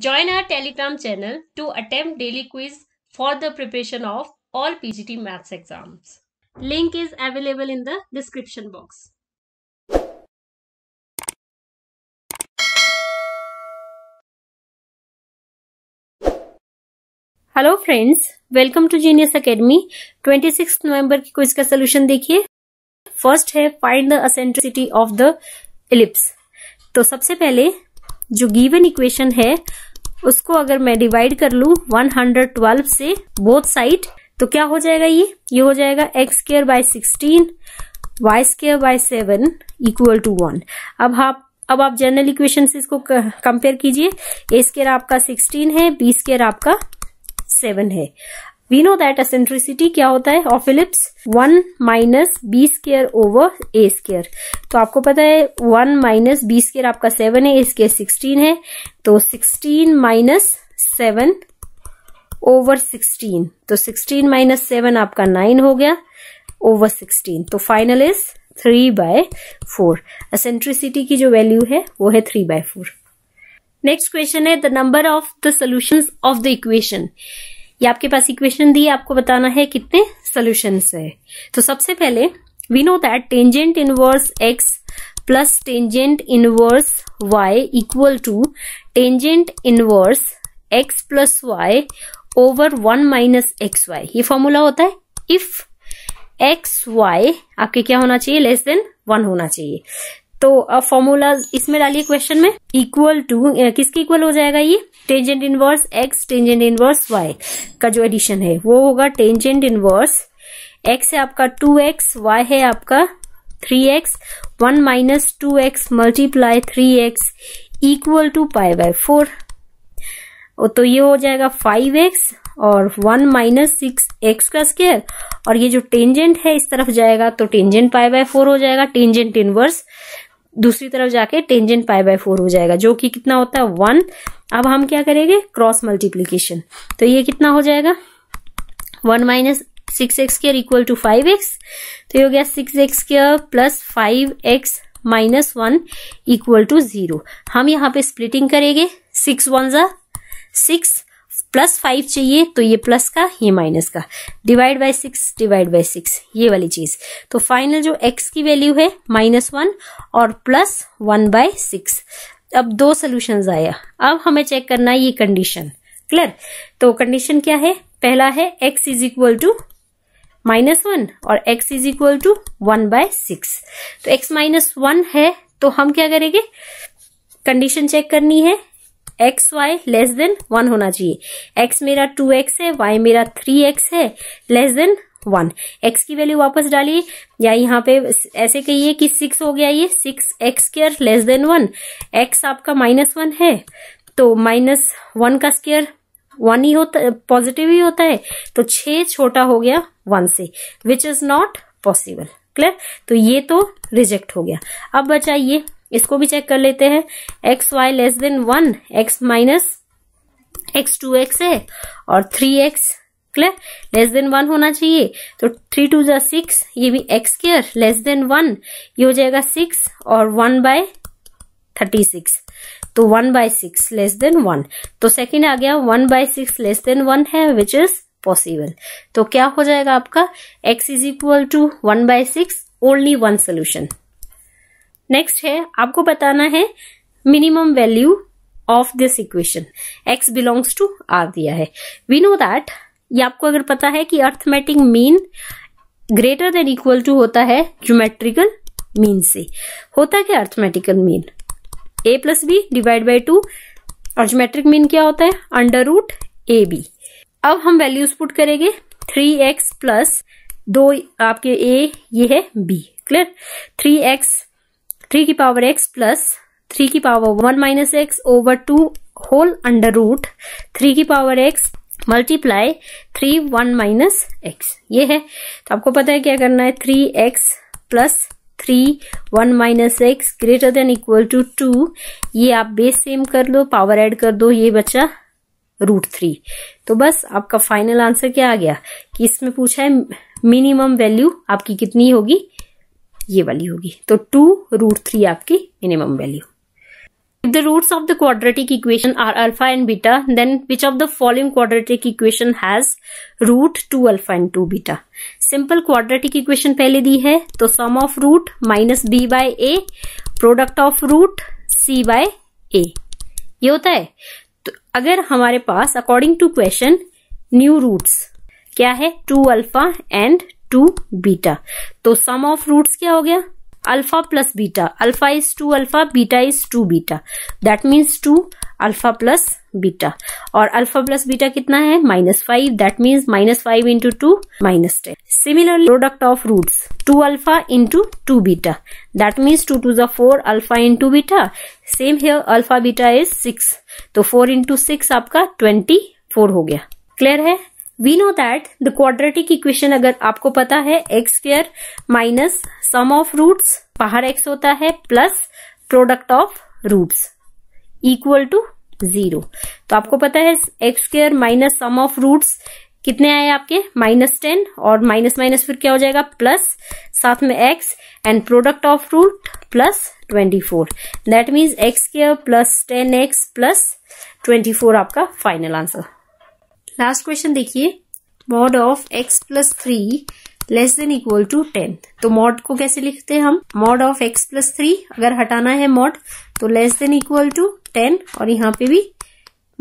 Join our Telegram channel to attempt daily quiz for the preparation of all PGT maths exams. Link is available in the description box. Hello friends welcome to Genius Academy 26 नवंबर की quiz का solution देखिए first है find the eccentricity of the ellipse तो सबसे पहले जो given equation है उसको अगर मैं डिवाइड कर लू 112 से बोथ साइड तो क्या हो जाएगा ये ये हो जाएगा x square by sixteen y square by seven equal to one अब आप हाँ, अब आप जनरल इक्वेशन से इसको कंपेयर कीजिए ए स्केयर आपका सिक्सटीन है बी स्केयर आपका सेवन है वी नो दैट एसेंट्रिसिटी क्या होता है of ellipse one minus b square over a square तो आपको पता है वन माइनस बी स्केयर आपका सेवन है ए स्केयर सिक्सटीन है तो sixteen minus seven over sixteen तो सिक्सटीन माइनस सेवन आपका नाइन हो गया ओवर सिक्सटीन तो final is three by four eccentricity की जो वैल्यू है वो है three by four next question है the number of the solution of the equation ये आपके पास इक्वेशन दी आपको बताना है कितने सोल्यूशन है तो सबसे पहले we know that tangent inverse x plus tangent inverse y equal to tangent inverse x plus y over one minus x y ये फॉर्मूला होता है इफ एक्स वाई आपके क्या होना चाहिए लेस देन वन होना चाहिए तो अब फॉर्मूला इसमें डालिए क्वेश्चन में इक्वल टू किसके इक्वल हो जाएगा ये tangent inverse x tangent inverse y का जो एडिशन है वो होगा टेंजेंट इनवर्स एक्स है आपका टू एक्स वाई है आपका three x one minus two x multiply three x equal to pi by four तो ये हो जाएगा फाइव एक्स और वन माइनस सिक्स एक्स का स्केयर और ये जो टेंजेंट है इस तरफ जाएगा तो टेंजेंट पाई बाय फोर हो जाएगा टेंजेंट इनवर्स दूसरी तरफ जाके टेंजेंट पाई बाय फोर हो जाएगा जो कि कितना होता है वन अब हम क्या करेंगे क्रॉस मल्टीप्लीकेशन तो ये कितना हो जाएगा one minus six x square equal to five x तो ये हो गया six x square plus five x minus one equal to zero हम यहाँ पे स्प्लिटिंग करेंगे सिक्स वन जा सिक्स प्लस फाइव चाहिए तो ये प्लस का ये माइनस का divide by six divide by six ये वाली चीज तो फाइनल जो एक्स की वैल्यू है माइनस वन और प्लस वन बाय सिक्स अब दो सोल्यूशन आया अब हमें चेक करना है ये कंडीशन क्लियर तो कंडीशन क्या है पहला है x is equal to minus one और x is equal to one by six तो एक्स माइनस वन है तो हम क्या करेंगे कंडीशन चेक करनी है x y less than one होना चाहिए एक्स मेरा टू एक्स है वाई मेरा थ्री एक्स है लेस देन वन एक्स की वैल्यू वापस डालिए या यहाँ पे ऐसे कहिए कि सिक्स हो गया ये six x square less than one x आपका माइनस वन है तो माइनस वन का स्केयर वन ही होता पॉजिटिव ही होता है तो छ छोटा हो गया वन से which is not possible clear तो ये तो रिजेक्ट हो गया अब बचाइए इसको भी चेक कर लेते हैं x y less than one x minus x two x है और three x clear less than one होना चाहिए तो थ्री टू जो सिक्स ये भी x square less than one ये हो जाएगा सिक्स और वन बाय थर्टी सिक्स तो one by six less than one तो सेकेंड आ गया one by six less than one है विच इज पॉसिबल तो क्या हो जाएगा आपका x is equal to one by six only one solution next है आपको बताना है minimum value of this equation x belongs to R दिया है वी नो दैट ये आपको अगर पता है कि arithmetic mean greater than equal to होता है ज्योमेट्रिकल मीन से होता क्या arithmetical mean a plus b divide by two और ज्योमेट्रिक मीन क्या होता है अंडर रूट ए बी अब हम वैल्यूज पुट करेंगे थ्री एक्स प्लस दो आपके ए ये है b clear three x three की पावर एक्स प्लस थ्री की power one minus x over two whole under root three की power x multiply three one minus x ये है तो आपको पता है क्या करना है three x plus three one minus x greater than equal to two ये आप बेस सेम कर लो पावर एड कर दो ये बच्चा रूट थ्री तो बस आपका फाइनल आंसर क्या आ गया कि इसमें पूछा है मिनिमम वैल्यू आपकी कितनी होगी ये वाली होगी तो टू रूट थ्री आपकी minimum value if the roots of the quadratic equation are alpha and beta then which of the following quadratic equation has root two alpha and two beta simple quadratic equation पहले दी है तो sum of root minus b by a product of root c by a ये होता है तो अगर हमारे पास according to question new roots क्या है to alpha and two beta तो सम ऑफ रूट्स क्या हो गया alpha plus beta alpha is two alpha beta is two beta that means two alpha plus beta और अल्फा प्लस बीटा कितना है minus five that means minus five into two minus ten similarly product of roots two alpha into two beta that means two two जो four alpha into beta same है alpha beta is six तो four into six आपका twenty four हो गया clear है we know that the quadratic equation अगर आपको पता है x square minus sum of roots बाहर एक्स होता है plus product of roots equal to zero तो आपको पता है x square minus sum of roots कितने आए आपके माइनस टेन और माइनस माइनस फिर क्या हो जाएगा प्लस साथ में x and product of root plus twenty four that means x square plus ten x plus twenty four आपका फाइनल आंसर लास्ट क्वेश्चन देखिए mod of x plus three less than equal to ten तो mod को कैसे लिखते हैं हम mod of x plus three अगर हटाना है मॉड तो less than equal to ten और यहाँ पे भी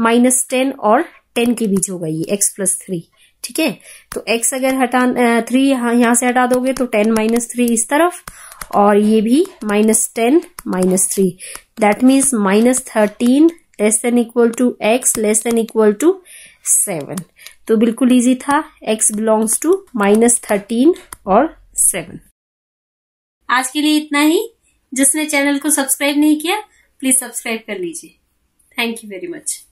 माइनस टेन और टेन के बीच होगा ये एक्स प्लस थ्री ठीक है तो x अगर हटा थ्री यहाँ यहाँ से हटा दोगे तो टेन माइनस थ्री इस तरफ और ये भी minus ten minus three that means minus thirteen less than equal to x less than equal to seven तो बिल्कुल इजी था x belongs to minus thirteen और सेवन आज के लिए इतना ही जिसने चैनल को सब्सक्राइब नहीं किया प्लीज सब्सक्राइब कर लीजिए थैंक यू वेरी मच